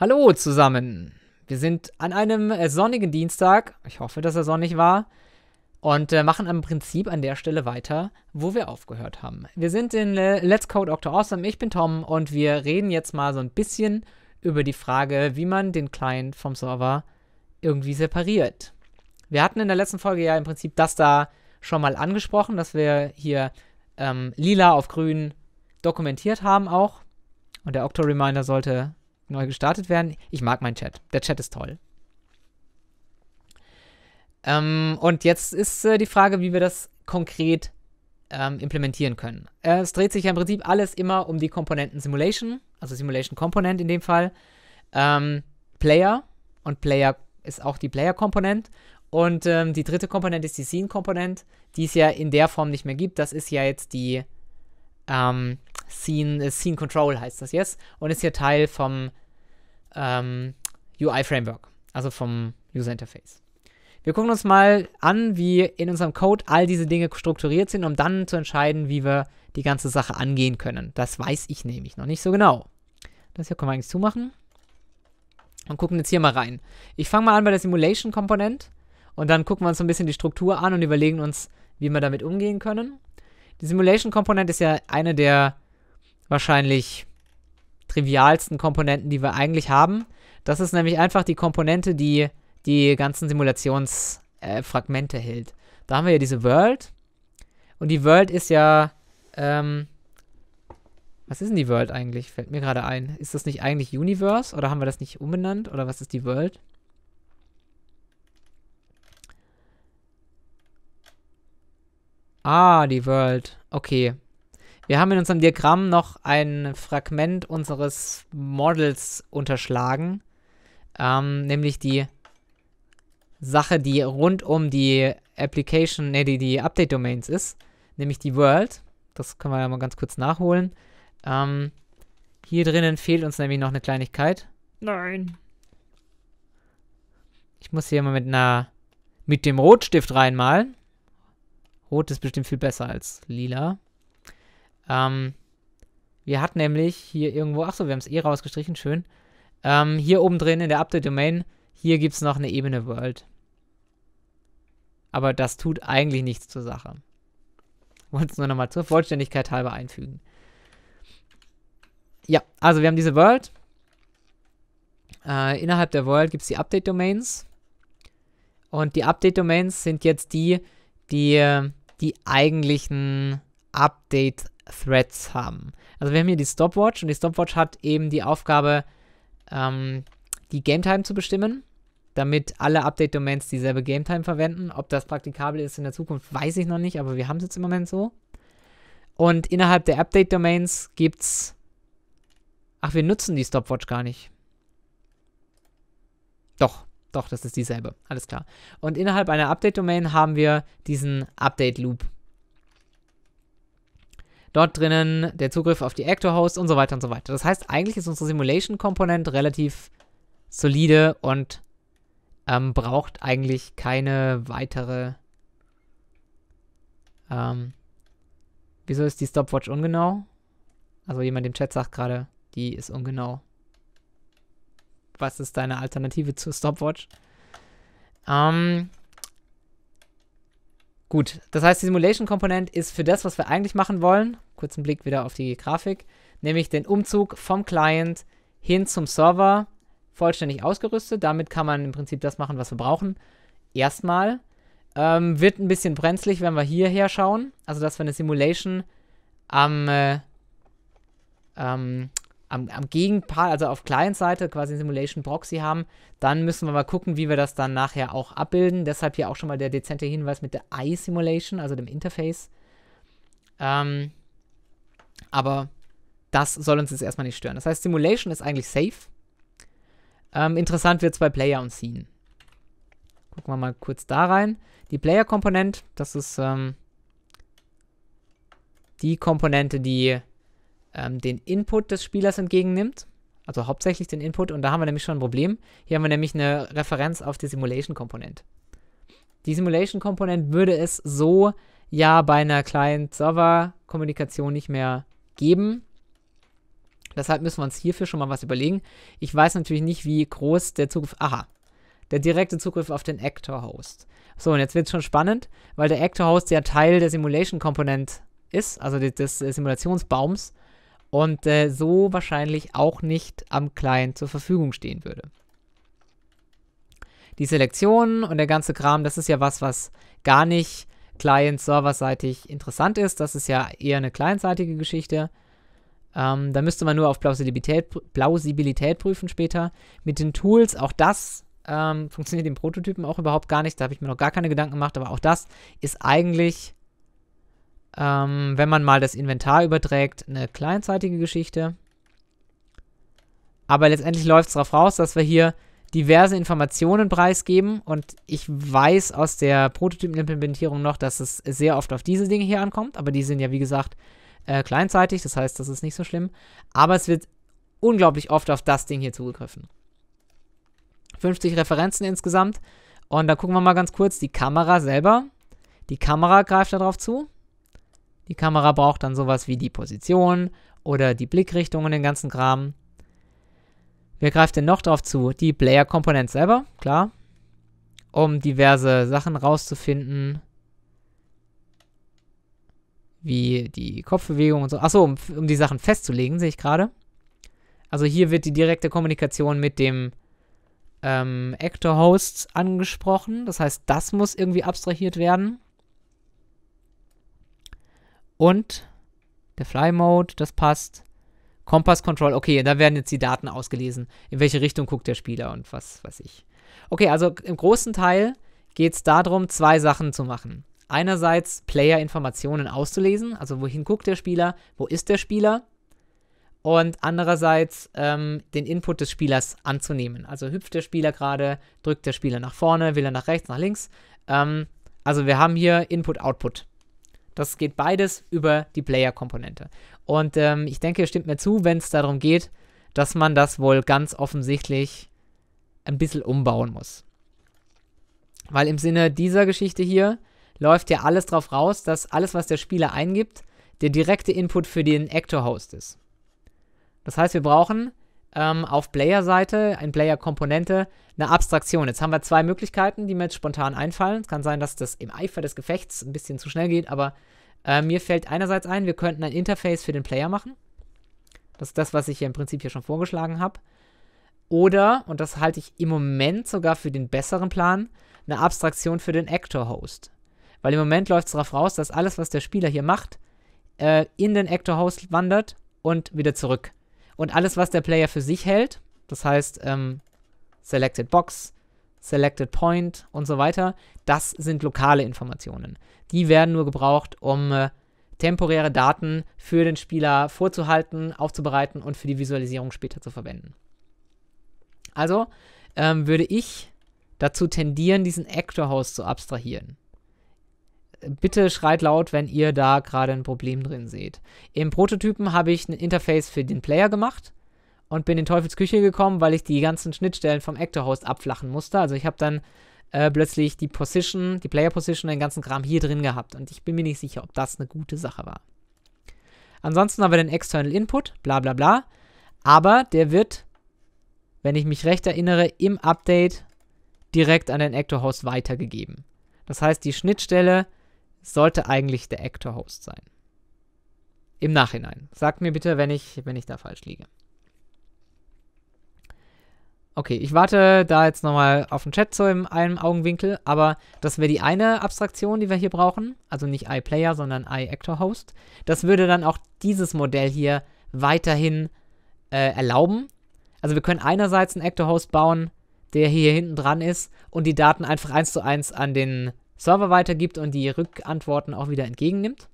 Hallo zusammen. Wir sind an einem äh, sonnigen Dienstag. Ich hoffe, dass er sonnig war. Und äh, machen im Prinzip an der Stelle weiter, wo wir aufgehört haben. Wir sind in äh, Let's Code Octo Awesome. Ich bin Tom und wir reden jetzt mal so ein bisschen über die Frage, wie man den Client vom Server irgendwie separiert. Wir hatten in der letzten Folge ja im Prinzip das da schon mal angesprochen, dass wir hier ähm, lila auf grün dokumentiert haben auch. Und der Octo-Reminder sollte neu gestartet werden. Ich mag meinen Chat. Der Chat ist toll. Ähm, und jetzt ist äh, die Frage, wie wir das konkret ähm, implementieren können. Äh, es dreht sich ja im Prinzip alles immer um die Komponenten Simulation, also Simulation Component in dem Fall, ähm, Player und Player ist auch die Player-Komponent und ähm, die dritte Komponent ist die Scene-Komponent, die es ja in der Form nicht mehr gibt. Das ist ja jetzt die ähm, Scene, äh, Scene Control heißt das jetzt und ist hier Teil vom ähm, UI Framework, also vom User Interface. Wir gucken uns mal an, wie in unserem Code all diese Dinge strukturiert sind, um dann zu entscheiden, wie wir die ganze Sache angehen können. Das weiß ich nämlich noch nicht so genau. Das hier können wir eigentlich zumachen und gucken jetzt hier mal rein. Ich fange mal an bei der Simulation-Komponent und dann gucken wir uns so ein bisschen die Struktur an und überlegen uns, wie wir damit umgehen können. Die Simulation-Komponent ist ja eine der wahrscheinlich trivialsten Komponenten, die wir eigentlich haben. Das ist nämlich einfach die Komponente, die die ganzen Simulationsfragmente äh, hält. Da haben wir ja diese World. Und die World ist ja, ähm, was ist denn die World eigentlich? Fällt mir gerade ein. Ist das nicht eigentlich Universe? Oder haben wir das nicht umbenannt? Oder was ist die World? Ah, die World. Okay. Wir haben in unserem Diagramm noch ein Fragment unseres Models unterschlagen, ähm, nämlich die Sache, die rund um die Application, ne, die, die Update-Domains ist, nämlich die World. Das können wir ja mal ganz kurz nachholen. Ähm, hier drinnen fehlt uns nämlich noch eine Kleinigkeit. Nein. Ich muss hier mal mit einer mit dem Rotstift reinmalen. Rot ist bestimmt viel besser als lila. Ähm, wir hatten nämlich hier irgendwo, achso, wir haben es eh rausgestrichen, schön. Ähm, hier oben drin in der Update Domain, hier gibt es noch eine Ebene World. Aber das tut eigentlich nichts zur Sache. Wollte es nur nochmal zur Vollständigkeit halber einfügen. Ja, also wir haben diese World. Äh, innerhalb der World gibt es die Update Domains. Und die Update Domains sind jetzt die, die die eigentlichen Update Threads haben. Also wir haben hier die Stopwatch und die Stopwatch hat eben die Aufgabe, ähm, die Game Time zu bestimmen, damit alle Update-Domains dieselbe Game Time verwenden. Ob das praktikabel ist in der Zukunft, weiß ich noch nicht, aber wir haben es jetzt im Moment so. Und innerhalb der Update-Domains gibt es... Ach, wir nutzen die Stopwatch gar nicht. Doch, doch, das ist dieselbe. Alles klar. Und innerhalb einer Update-Domain haben wir diesen Update-Loop Dort drinnen der Zugriff auf die Actor-Host und so weiter und so weiter. Das heißt, eigentlich ist unsere Simulation-Komponent relativ solide und ähm, braucht eigentlich keine weitere... Ähm, wieso ist die Stopwatch ungenau? Also jemand im Chat sagt gerade, die ist ungenau. Was ist deine Alternative zur Stopwatch? Ähm, Gut, das heißt, die Simulation komponent ist für das, was wir eigentlich machen wollen, kurzen Blick wieder auf die Grafik, nämlich den Umzug vom Client hin zum Server vollständig ausgerüstet. Damit kann man im Prinzip das machen, was wir brauchen. Erstmal ähm, wird ein bisschen brenzlig, wenn wir hierher schauen, also dass wir eine Simulation am, äh, ähm, am, am Gegenpart, also auf Client-Seite quasi ein Simulation-Proxy haben, dann müssen wir mal gucken, wie wir das dann nachher auch abbilden. Deshalb hier auch schon mal der dezente Hinweis mit der Eye-Simulation, also dem Interface. Ähm, aber das soll uns jetzt erstmal nicht stören. Das heißt, Simulation ist eigentlich safe. Ähm, interessant wird es bei Player und Scene. Gucken wir mal kurz da rein. Die Player-Komponent, das ist ähm, die Komponente, die ähm, den Input des Spielers entgegennimmt. Also hauptsächlich den Input. Und da haben wir nämlich schon ein Problem. Hier haben wir nämlich eine Referenz auf die Simulation-Komponent. Die Simulation-Komponent würde es so ja bei einer Client-Server-Kommunikation nicht mehr geben. Deshalb müssen wir uns hierfür schon mal was überlegen. Ich weiß natürlich nicht, wie groß der Zugriff. Aha, der direkte Zugriff auf den Actor-Host. So, und jetzt wird es schon spannend, weil der Actor-Host ja Teil der Simulation-Komponent ist, also des, des Simulationsbaums und äh, so wahrscheinlich auch nicht am Client zur Verfügung stehen würde. Die Selektionen und der ganze Kram, das ist ja was, was gar nicht Client-Server-seitig interessant ist. Das ist ja eher eine clientseitige Geschichte. Ähm, da müsste man nur auf Plausibilität, Plausibilität prüfen später. Mit den Tools, auch das ähm, funktioniert im Prototypen auch überhaupt gar nicht. Da habe ich mir noch gar keine Gedanken gemacht, aber auch das ist eigentlich ähm, wenn man mal das Inventar überträgt, eine kleinzeitige Geschichte. Aber letztendlich läuft es darauf raus, dass wir hier diverse Informationen preisgeben und ich weiß aus der Prototypenimplementierung noch, dass es sehr oft auf diese Dinge hier ankommt, aber die sind ja wie gesagt äh, kleinseitig, das heißt, das ist nicht so schlimm, aber es wird unglaublich oft auf das Ding hier zugegriffen. 50 Referenzen insgesamt und da gucken wir mal ganz kurz die Kamera selber. Die Kamera greift darauf zu. Die Kamera braucht dann sowas wie die Position oder die Blickrichtung und den ganzen Kram. Wer greift denn noch drauf zu? Die Player-Komponent selber, klar. Um diverse Sachen rauszufinden. Wie die Kopfbewegung und so. Achso, um, um die Sachen festzulegen, sehe ich gerade. Also hier wird die direkte Kommunikation mit dem ähm, actor host angesprochen. Das heißt, das muss irgendwie abstrahiert werden. Und der Fly Mode, das passt. Kompass Control, okay, da werden jetzt die Daten ausgelesen. In welche Richtung guckt der Spieler und was weiß ich. Okay, also im großen Teil geht es darum, zwei Sachen zu machen. Einerseits Player-Informationen auszulesen, also wohin guckt der Spieler, wo ist der Spieler, und andererseits ähm, den Input des Spielers anzunehmen. Also hüpft der Spieler gerade, drückt der Spieler nach vorne, will er nach rechts, nach links. Ähm, also wir haben hier Input-Output. Das geht beides über die Player-Komponente. Und ähm, ich denke, ihr stimmt mir zu, wenn es darum geht, dass man das wohl ganz offensichtlich ein bisschen umbauen muss. Weil im Sinne dieser Geschichte hier läuft ja alles darauf raus, dass alles, was der Spieler eingibt, der direkte Input für den Actor-Host ist. Das heißt, wir brauchen ähm, auf Player-Seite, in Player-Komponente, eine Abstraktion. Jetzt haben wir zwei Möglichkeiten, die mir jetzt spontan einfallen. Es kann sein, dass das im Eifer des Gefechts ein bisschen zu schnell geht, aber äh, mir fällt einerseits ein, wir könnten ein Interface für den Player machen. Das ist das, was ich ja im Prinzip hier schon vorgeschlagen habe. Oder, und das halte ich im Moment sogar für den besseren Plan, eine Abstraktion für den Actor-Host. Weil im Moment läuft es darauf raus, dass alles, was der Spieler hier macht, äh, in den Actor-Host wandert und wieder zurück und alles, was der Player für sich hält, das heißt ähm, Selected Box, Selected Point und so weiter, das sind lokale Informationen. Die werden nur gebraucht, um äh, temporäre Daten für den Spieler vorzuhalten, aufzubereiten und für die Visualisierung später zu verwenden. Also ähm, würde ich dazu tendieren, diesen Actor Host zu abstrahieren bitte schreit laut, wenn ihr da gerade ein Problem drin seht. Im Prototypen habe ich ein Interface für den Player gemacht und bin in Teufelsküche gekommen, weil ich die ganzen Schnittstellen vom Actor-Host abflachen musste. Also ich habe dann äh, plötzlich die Position, die Player-Position, den ganzen Kram hier drin gehabt. Und ich bin mir nicht sicher, ob das eine gute Sache war. Ansonsten haben wir den External Input, bla bla bla. Aber der wird, wenn ich mich recht erinnere, im Update direkt an den Actor-Host weitergegeben. Das heißt, die Schnittstelle sollte eigentlich der Actor-Host sein. Im Nachhinein. Sagt mir bitte, wenn ich, wenn ich da falsch liege. Okay, ich warte da jetzt nochmal auf den Chat so in einem Augenwinkel, aber das wäre die eine Abstraktion, die wir hier brauchen. Also nicht iPlayer, sondern iActorHost. Das würde dann auch dieses Modell hier weiterhin äh, erlauben. Also wir können einerseits einen ActorHost bauen, der hier hinten dran ist und die Daten einfach eins zu eins an den Server weitergibt und die Rückantworten auch wieder entgegennimmt.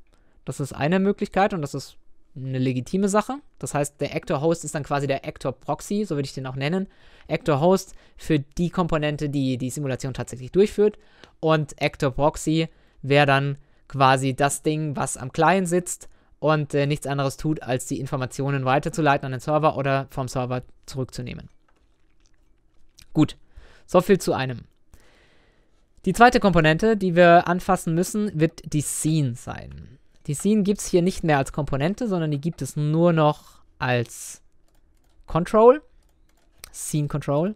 Das ist eine Möglichkeit und das ist eine legitime Sache. Das heißt, der Actor-Host ist dann quasi der Actor-Proxy, so würde ich den auch nennen. Actor-Host für die Komponente, die die Simulation tatsächlich durchführt. Und Actor-Proxy wäre dann quasi das Ding, was am Client sitzt und äh, nichts anderes tut, als die Informationen weiterzuleiten an den Server oder vom Server zurückzunehmen. Gut, soviel zu einem. Die zweite Komponente, die wir anfassen müssen, wird die Scene sein. Die Scene gibt es hier nicht mehr als Komponente, sondern die gibt es nur noch als Control. Scene Control.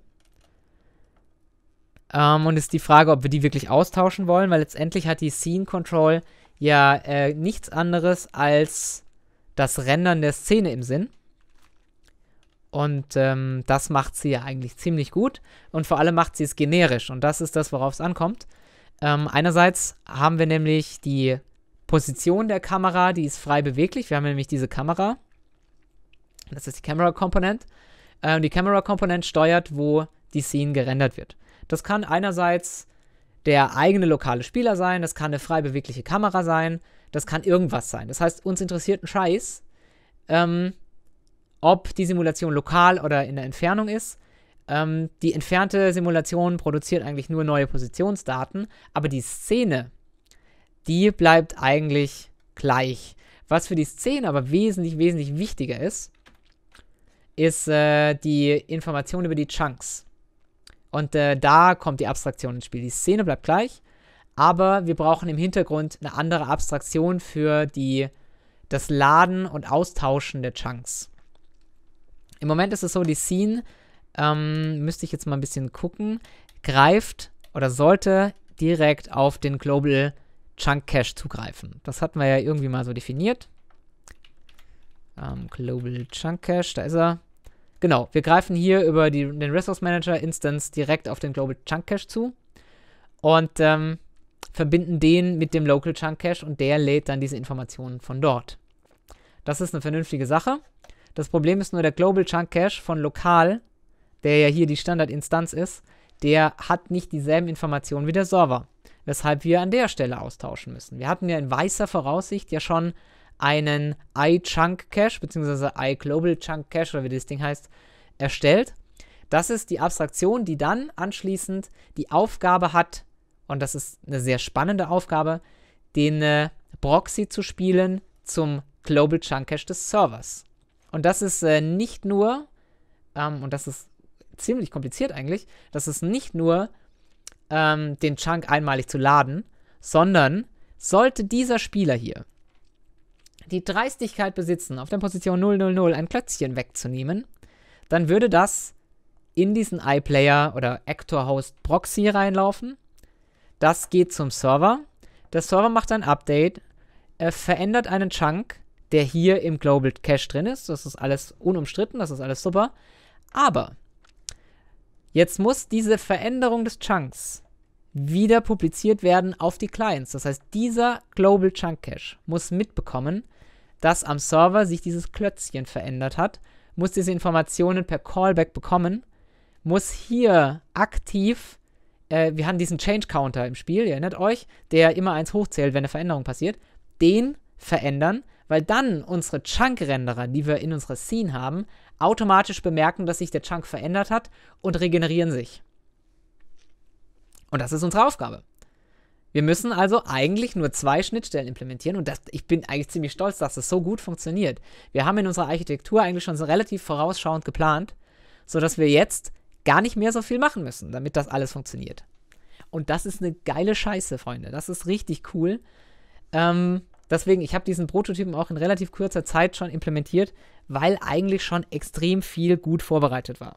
Ähm, und ist die Frage, ob wir die wirklich austauschen wollen, weil letztendlich hat die Scene Control ja äh, nichts anderes als das Rendern der Szene im Sinn. Und ähm, das macht sie ja eigentlich ziemlich gut. Und vor allem macht sie es generisch. Und das ist das, worauf es ankommt. Ähm, einerseits haben wir nämlich die Position der Kamera, die ist frei beweglich. Wir haben nämlich diese Kamera. Das ist die Camera Component. Ähm, die Camera Component steuert, wo die Scene gerendert wird. Das kann einerseits der eigene lokale Spieler sein, das kann eine frei bewegliche Kamera sein, das kann irgendwas sein. Das heißt, uns interessiert ein Scheiß. Ähm, ob die Simulation lokal oder in der Entfernung ist. Ähm, die entfernte Simulation produziert eigentlich nur neue Positionsdaten, aber die Szene, die bleibt eigentlich gleich. Was für die Szene aber wesentlich, wesentlich wichtiger ist, ist äh, die Information über die Chunks. Und äh, da kommt die Abstraktion ins Spiel. Die Szene bleibt gleich, aber wir brauchen im Hintergrund eine andere Abstraktion für die, das Laden und Austauschen der Chunks. Im Moment ist es so, die Scene, ähm, müsste ich jetzt mal ein bisschen gucken, greift oder sollte direkt auf den Global Chunk Cache zugreifen. Das hatten wir ja irgendwie mal so definiert. Ähm, Global Chunk Cache, da ist er. Genau, wir greifen hier über die, den Resource Manager Instance direkt auf den Global Chunk Cache zu und ähm, verbinden den mit dem Local Chunk Cache und der lädt dann diese Informationen von dort. Das ist eine vernünftige Sache. Das Problem ist nur, der Global Chunk Cache von lokal, der ja hier die Standardinstanz ist, der hat nicht dieselben Informationen wie der Server, weshalb wir an der Stelle austauschen müssen. Wir hatten ja in weißer Voraussicht ja schon einen iChunk Cache bzw. iGlobal Chunk Cache oder wie das Ding heißt, erstellt. Das ist die Abstraktion, die dann anschließend die Aufgabe hat, und das ist eine sehr spannende Aufgabe, den äh, Proxy zu spielen zum Global Chunk Cache des Servers. Und das ist äh, nicht nur, ähm, und das ist ziemlich kompliziert eigentlich, das ist nicht nur ähm, den Chunk einmalig zu laden, sondern sollte dieser Spieler hier die Dreistigkeit besitzen, auf der Position 000 ein Klötzchen wegzunehmen, dann würde das in diesen iPlayer oder Actor Host Proxy reinlaufen. Das geht zum Server. Der Server macht ein Update, er äh, verändert einen Chunk der hier im Global Cache drin ist. Das ist alles unumstritten, das ist alles super. Aber jetzt muss diese Veränderung des Chunks wieder publiziert werden auf die Clients. Das heißt, dieser Global Chunk Cache muss mitbekommen, dass am Server sich dieses Klötzchen verändert hat, muss diese Informationen per Callback bekommen, muss hier aktiv, äh, wir haben diesen Change Counter im Spiel, ihr erinnert euch, der immer eins hochzählt, wenn eine Veränderung passiert, den verändern, weil dann unsere Chunk-Renderer, die wir in unserer Scene haben, automatisch bemerken, dass sich der Chunk verändert hat und regenerieren sich. Und das ist unsere Aufgabe. Wir müssen also eigentlich nur zwei Schnittstellen implementieren und das, ich bin eigentlich ziemlich stolz, dass das so gut funktioniert. Wir haben in unserer Architektur eigentlich schon so relativ vorausschauend geplant, sodass wir jetzt gar nicht mehr so viel machen müssen, damit das alles funktioniert. Und das ist eine geile Scheiße, Freunde. Das ist richtig cool. Ähm, Deswegen, ich habe diesen Prototypen auch in relativ kurzer Zeit schon implementiert, weil eigentlich schon extrem viel gut vorbereitet war.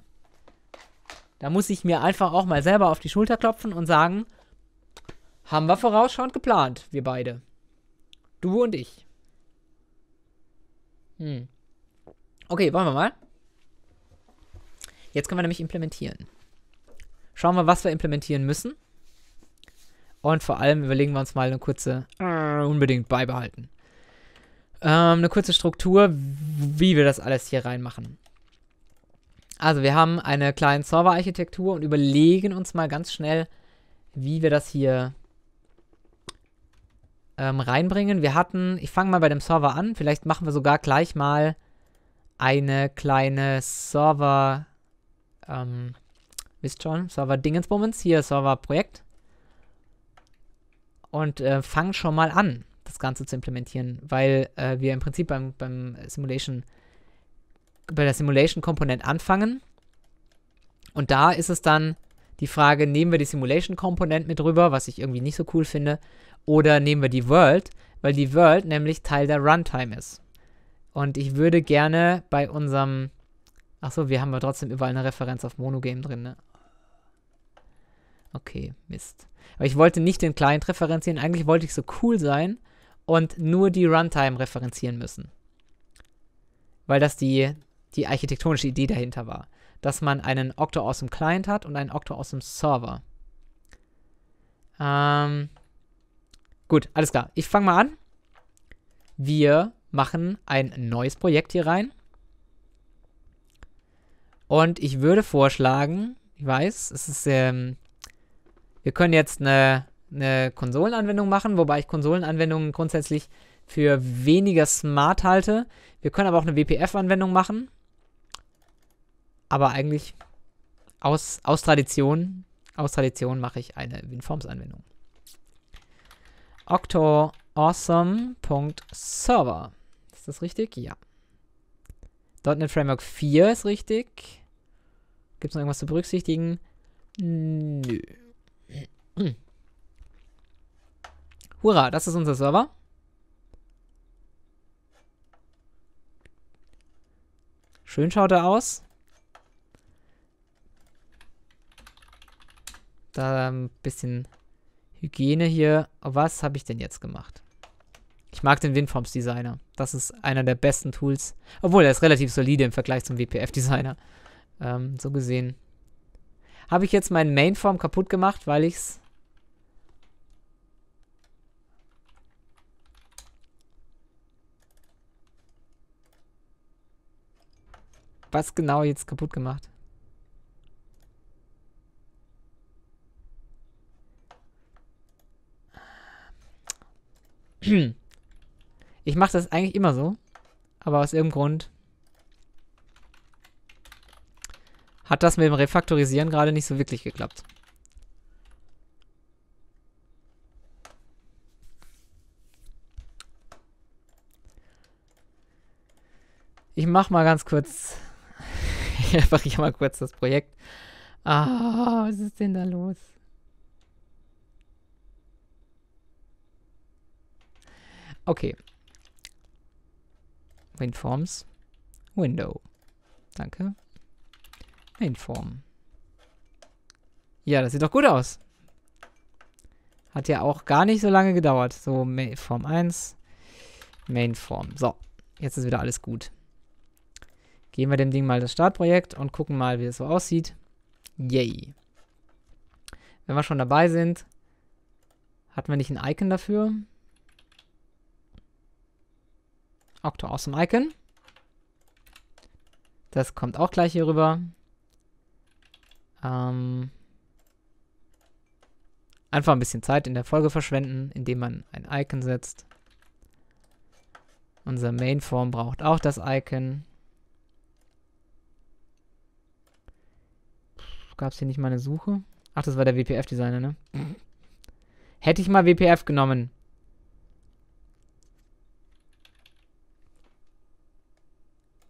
Da muss ich mir einfach auch mal selber auf die Schulter klopfen und sagen, haben wir vorausschauend geplant, wir beide. Du und ich. Hm. Okay, wollen wir mal. Jetzt können wir nämlich implementieren. Schauen wir, was wir implementieren müssen. Und vor allem überlegen wir uns mal eine kurze, äh, unbedingt beibehalten. Ähm, eine kurze Struktur, wie wir das alles hier reinmachen. Also wir haben eine kleine Server-Architektur und überlegen uns mal ganz schnell, wie wir das hier ähm, reinbringen. Wir hatten, ich fange mal bei dem Server an, vielleicht machen wir sogar gleich mal eine kleine Server, ähm, wisst schon, Server Dingensbummens, hier Server Projekt und äh, fangen schon mal an, das Ganze zu implementieren, weil äh, wir im Prinzip beim, beim Simulation, bei der Simulation-Komponent anfangen. Und da ist es dann die Frage, nehmen wir die Simulation-Komponent mit rüber, was ich irgendwie nicht so cool finde, oder nehmen wir die World, weil die World nämlich Teil der Runtime ist. Und ich würde gerne bei unserem. Achso, wir haben ja trotzdem überall eine Referenz auf Monogame drin, ne? Okay, Mist. Aber ich wollte nicht den Client referenzieren. Eigentlich wollte ich so cool sein und nur die Runtime referenzieren müssen. Weil das die, die architektonische Idee dahinter war. Dass man einen Octo aus Client hat und einen Octo aus Server. Ähm, gut, alles klar. Ich fange mal an. Wir machen ein neues Projekt hier rein. Und ich würde vorschlagen, ich weiß, es ist ähm, wir können jetzt eine, eine Konsolenanwendung machen, wobei ich Konsolenanwendungen grundsätzlich für weniger smart halte. Wir können aber auch eine WPF-Anwendung machen. Aber eigentlich aus, aus Tradition, aus Tradition mache ich eine WinForms-Anwendung. OctoAwesome.server. Ist das richtig? Ja. .NET Framework 4 ist richtig. Gibt es noch irgendwas zu berücksichtigen? Nö. Hm. Hurra, das ist unser Server. Schön schaut er aus. Da ein bisschen Hygiene hier. Was habe ich denn jetzt gemacht? Ich mag den WinForms Designer. Das ist einer der besten Tools. Obwohl, er ist relativ solide im Vergleich zum WPF Designer. Ähm, so gesehen. Habe ich jetzt meinen Mainform kaputt gemacht, weil ich es Was genau jetzt kaputt gemacht? Ich mache das eigentlich immer so. Aber aus irgendeinem Grund hat das mit dem Refaktorisieren gerade nicht so wirklich geklappt. Ich mach mal ganz kurz einfach hier mal kurz das Projekt. Ah, was ist denn da los? Okay. Winforms. Window. Danke. Winform. Ja, das sieht doch gut aus. Hat ja auch gar nicht so lange gedauert. So, Form 1, Mainform. So, jetzt ist wieder alles gut. Geben wir dem Ding mal das Startprojekt und gucken mal, wie es so aussieht. Yay. Wenn wir schon dabei sind, hatten wir nicht ein Icon dafür? Octo Awesome Icon. Das kommt auch gleich hier rüber. Ähm einfach ein bisschen Zeit in der Folge verschwenden, indem man ein Icon setzt. Unser Mainform braucht auch das Icon. gab es hier nicht mal eine Suche? Ach, das war der WPF-Designer, ne? Hätte ich mal WPF genommen.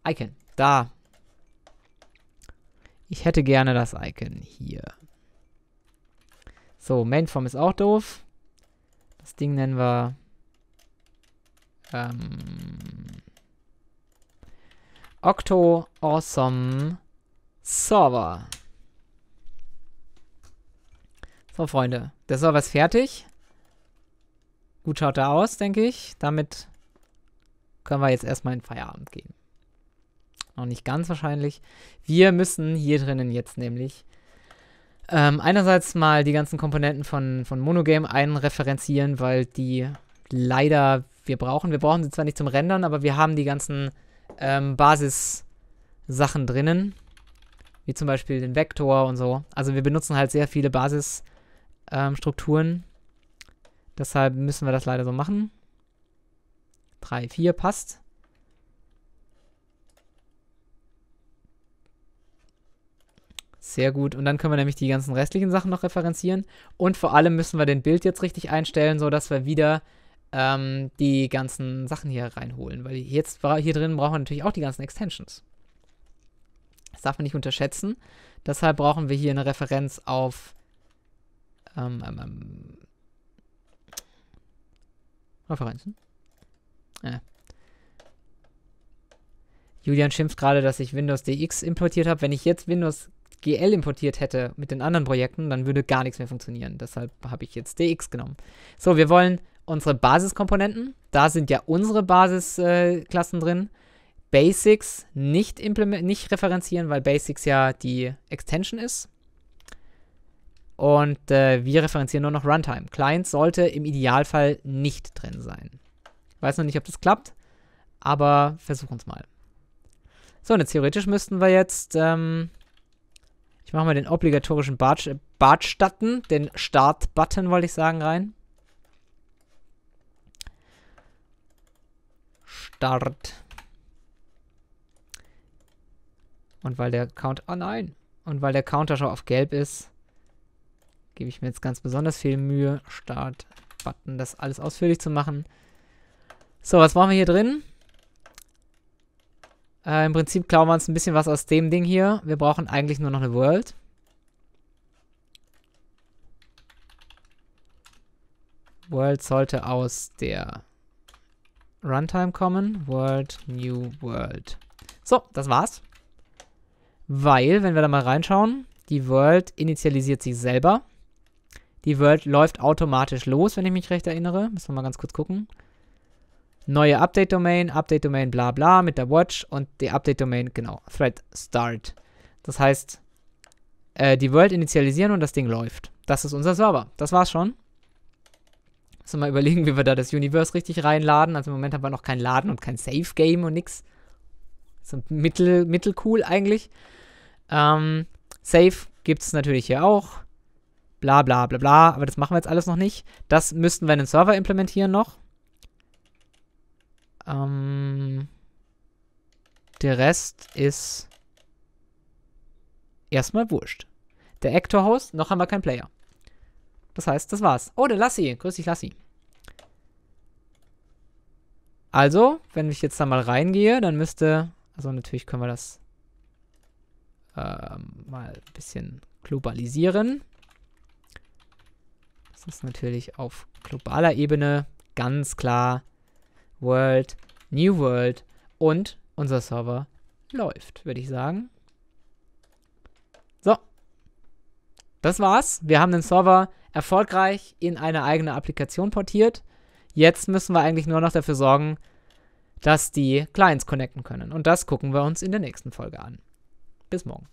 Icon. Da. Ich hätte gerne das Icon hier. So, Mainform ist auch doof. Das Ding nennen wir... Ähm, Octo Awesome Server. So, Freunde. Das war was fertig. Gut schaut er aus, denke ich. Damit können wir jetzt erstmal in Feierabend gehen. Noch nicht ganz wahrscheinlich. Wir müssen hier drinnen jetzt nämlich ähm, einerseits mal die ganzen Komponenten von, von Monogame einreferenzieren, weil die leider wir brauchen. Wir brauchen sie zwar nicht zum Rendern, aber wir haben die ganzen ähm, Basis-Sachen drinnen. Wie zum Beispiel den Vektor und so. Also wir benutzen halt sehr viele Basis- sachen ähm, Strukturen. Deshalb müssen wir das leider so machen. 3, 4 passt. Sehr gut. Und dann können wir nämlich die ganzen restlichen Sachen noch referenzieren. Und vor allem müssen wir den Bild jetzt richtig einstellen, sodass wir wieder ähm, die ganzen Sachen hier reinholen. Weil jetzt hier drin brauchen wir natürlich auch die ganzen Extensions. Das darf man nicht unterschätzen. Deshalb brauchen wir hier eine Referenz auf ähm, ähm, ähm. Referenzen? Äh. Julian schimpft gerade, dass ich Windows DX importiert habe. Wenn ich jetzt Windows GL importiert hätte mit den anderen Projekten, dann würde gar nichts mehr funktionieren. Deshalb habe ich jetzt DX genommen. So, wir wollen unsere Basiskomponenten. Da sind ja unsere Basisklassen äh, drin. Basics nicht, nicht referenzieren, weil Basics ja die Extension ist. Und äh, wir referenzieren nur noch Runtime. Client sollte im Idealfall nicht drin sein. Weiß noch nicht, ob das klappt, aber versuchen es mal. So, und jetzt theoretisch müssten wir jetzt, ähm, ich mache mal den obligatorischen Bartstatten, den Start-Button wollte ich sagen, rein. Start. Und weil der Counter, oh nein, und weil der Counter schon auf gelb ist, gebe ich mir jetzt ganz besonders viel Mühe, Start-Button, das alles ausführlich zu machen. So, was brauchen wir hier drin? Äh, Im Prinzip klauen wir uns ein bisschen was aus dem Ding hier. Wir brauchen eigentlich nur noch eine World. World sollte aus der Runtime kommen. World, New World. So, das war's. Weil, wenn wir da mal reinschauen, die World initialisiert sich selber. Die World läuft automatisch los, wenn ich mich recht erinnere. Müssen wir mal ganz kurz gucken. Neue Update-Domain, Update-Domain, bla bla, mit der Watch und die Update-Domain, genau, Thread Start. Das heißt, äh, die World initialisieren und das Ding läuft. Das ist unser Server. Das war's schon. Müssen wir mal überlegen, wie wir da das Universe richtig reinladen. Also im Moment haben wir noch kein Laden und kein Save-Game und nix. So mittel, mittel cool eigentlich. Ähm, Save gibt es natürlich hier auch bla bla bla bla, aber das machen wir jetzt alles noch nicht. Das müssten wir in den Server implementieren noch. Ähm, der Rest ist erstmal wurscht. Der Actor-Host, noch haben wir keinen Player. Das heißt, das war's. Oh, der Lassi. Grüß dich, Lassi. Also, wenn ich jetzt da mal reingehe, dann müsste... Also natürlich können wir das ähm, mal ein bisschen globalisieren. Das ist natürlich auf globaler Ebene ganz klar World, New World und unser Server läuft, würde ich sagen. So. Das war's. Wir haben den Server erfolgreich in eine eigene Applikation portiert. Jetzt müssen wir eigentlich nur noch dafür sorgen, dass die Clients connecten können. Und das gucken wir uns in der nächsten Folge an. Bis morgen.